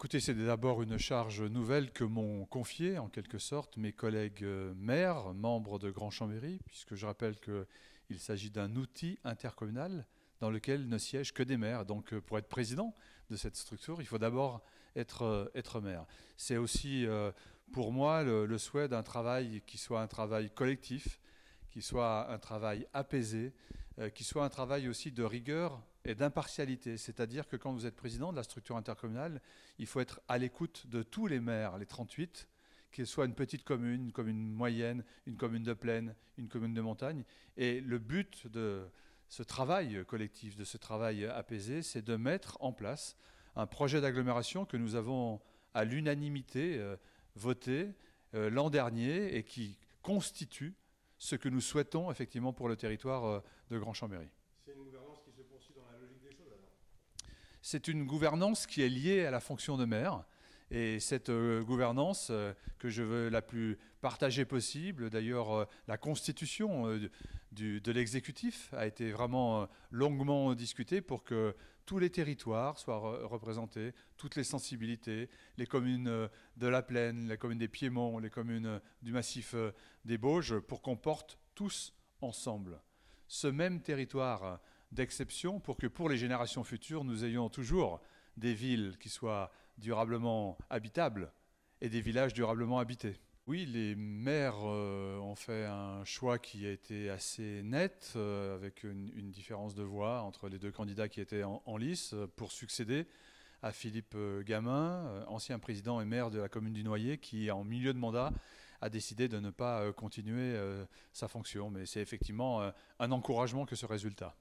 Écoutez, c'est d'abord une charge nouvelle que m'ont confiée, en quelque sorte, mes collègues euh, maires, membres de Grand Chambéry, puisque je rappelle qu'il s'agit d'un outil intercommunal dans lequel ne siègent que des maires. Donc euh, pour être président de cette structure, il faut d'abord être, euh, être maire. C'est aussi pour moi le souhait d'un travail qui soit un travail collectif, qui soit un travail apaisé, euh, qui soit un travail aussi de rigueur et d'impartialité. C'est-à-dire que quand vous êtes président de la structure intercommunale, il faut être à l'écoute de tous les maires, les 38, qu'ils soient une petite commune, une commune moyenne, une commune de plaine, une commune de montagne. Et le but de ce travail collectif, de ce travail apaisé, c'est de mettre en place un projet d'agglomération que nous avons à l'unanimité euh, voté euh, l'an dernier et qui constitue ce que nous souhaitons effectivement pour le territoire euh, de Grand Chambéry. C'est une gouvernance qui se poursuit dans la logique des choses alors C'est une gouvernance qui est liée à la fonction de maire. Et cette euh, gouvernance euh, que je veux la plus partagée possible, d'ailleurs euh, la constitution de l'exécutif a été vraiment longuement discutée pour que tous les territoires soient représentés, toutes les sensibilités, les communes de la plaine, les communes des Piémonts, les communes du massif des Bauges, pour qu'on porte tous ensemble ce même territoire d'exception pour que pour les générations futures, nous ayons toujours des villes qui soient durablement habitable et des villages durablement habités. Oui, les maires euh, ont fait un choix qui a été assez net, euh, avec une, différence de voix entre les deux candidats qui étaient en, en lice euh, pour succéder à Philippe Gamin, ancien président et maire de la commune du Noyer, qui en milieu de mandat a décidé de ne pas continuer sa fonction. Mais c'est effectivement un encouragement que ce résultat.